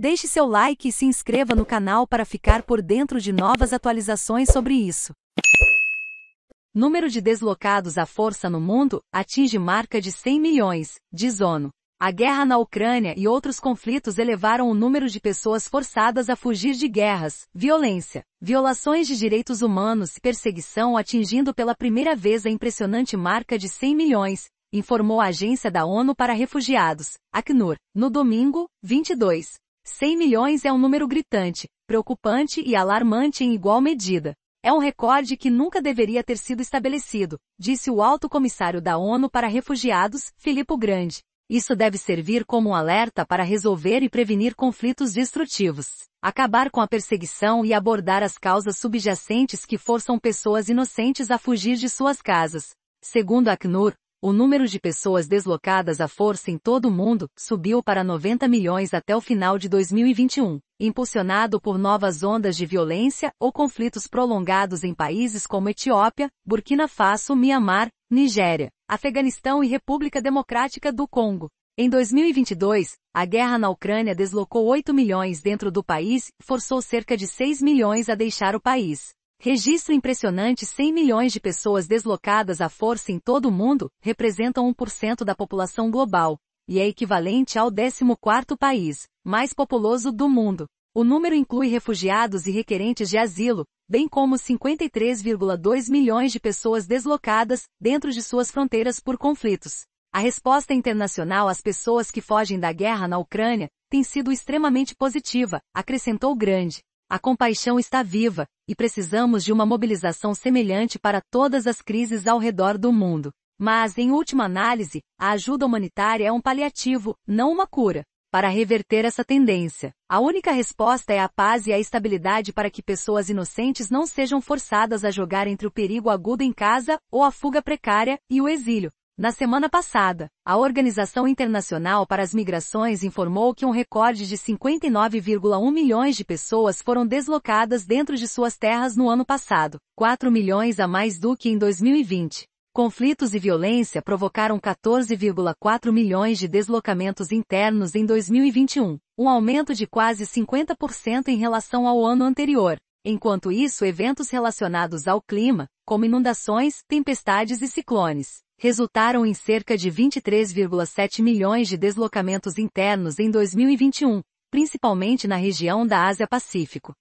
Deixe seu like e se inscreva no canal para ficar por dentro de novas atualizações sobre isso. Número de deslocados à força no mundo atinge marca de 100 milhões, diz ONU. A guerra na Ucrânia e outros conflitos elevaram o número de pessoas forçadas a fugir de guerras, violência, violações de direitos humanos e perseguição atingindo pela primeira vez a impressionante marca de 100 milhões, informou a Agência da ONU para Refugiados, ACNUR, no domingo, 22, 100 milhões é um número gritante, preocupante e alarmante em igual medida. É um recorde que nunca deveria ter sido estabelecido, disse o alto comissário da ONU para refugiados, Filippo Grande. Isso deve servir como um alerta para resolver e prevenir conflitos destrutivos, acabar com a perseguição e abordar as causas subjacentes que forçam pessoas inocentes a fugir de suas casas. Segundo a Acnur, o número de pessoas deslocadas à força em todo o mundo subiu para 90 milhões até o final de 2021, impulsionado por novas ondas de violência ou conflitos prolongados em países como Etiópia, Burkina Faso, Mianmar, Nigéria, Afeganistão e República Democrática do Congo. Em 2022, a guerra na Ucrânia deslocou 8 milhões dentro do país e forçou cerca de 6 milhões a deixar o país. Registro impressionante 100 milhões de pessoas deslocadas à força em todo o mundo, representam 1% da população global, e é equivalente ao 14º país, mais populoso do mundo. O número inclui refugiados e requerentes de asilo, bem como 53,2 milhões de pessoas deslocadas dentro de suas fronteiras por conflitos. A resposta internacional às pessoas que fogem da guerra na Ucrânia tem sido extremamente positiva, acrescentou Grande. A compaixão está viva, e precisamos de uma mobilização semelhante para todas as crises ao redor do mundo. Mas, em última análise, a ajuda humanitária é um paliativo, não uma cura. Para reverter essa tendência, a única resposta é a paz e a estabilidade para que pessoas inocentes não sejam forçadas a jogar entre o perigo agudo em casa, ou a fuga precária, e o exílio, na semana passada, a Organização Internacional para as Migrações informou que um recorde de 59,1 milhões de pessoas foram deslocadas dentro de suas terras no ano passado, 4 milhões a mais do que em 2020. Conflitos e violência provocaram 14,4 milhões de deslocamentos internos em 2021, um aumento de quase 50% em relação ao ano anterior. Enquanto isso, eventos relacionados ao clima, como inundações, tempestades e ciclones, resultaram em cerca de 23,7 milhões de deslocamentos internos em 2021, principalmente na região da Ásia-Pacífico.